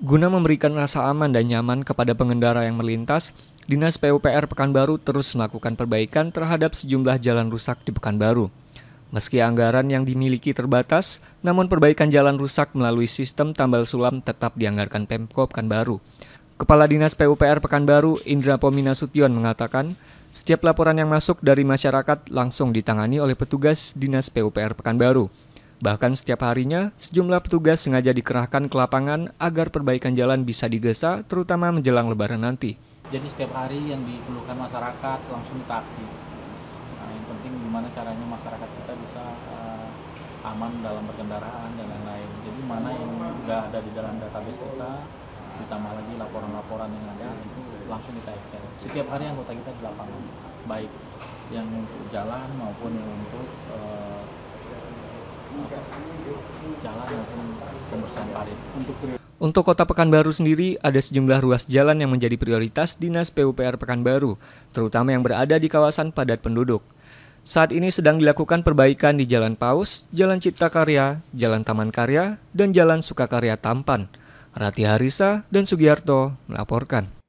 Guna memberikan rasa aman dan nyaman kepada pengendara yang melintas, Dinas PUPR Pekanbaru terus melakukan perbaikan terhadap sejumlah jalan rusak di Pekanbaru. Meski anggaran yang dimiliki terbatas, namun perbaikan jalan rusak melalui sistem tambal sulam tetap dianggarkan Pemkop Pekanbaru. Kepala Dinas PUPR Pekanbaru, Indra Pomina Sution mengatakan, setiap laporan yang masuk dari masyarakat langsung ditangani oleh petugas Dinas PUPR Pekanbaru. Bahkan setiap harinya, sejumlah petugas sengaja dikerahkan ke lapangan agar perbaikan jalan bisa digesa, terutama menjelang lebaran nanti. Jadi setiap hari yang dikeluhkan masyarakat langsung taksi. Nah, yang penting gimana caranya masyarakat kita bisa uh, aman dalam berkendaraan dan lain-lain. Jadi mana yang sudah ada di dalam database kita, ditambah lagi laporan-laporan yang ada, itu langsung kita excel. Setiap hari anggota kita di lapangan, baik yang untuk jalan maupun yang untuk untuk Kota Pekanbaru sendiri, ada sejumlah ruas jalan yang menjadi prioritas Dinas PUPR Pekanbaru, terutama yang berada di kawasan padat penduduk. Saat ini sedang dilakukan perbaikan di Jalan Paus, Jalan Cipta Karya, Jalan Taman Karya, dan Jalan Sukakarya Tampan. Rati Harisa dan Sugiarto melaporkan.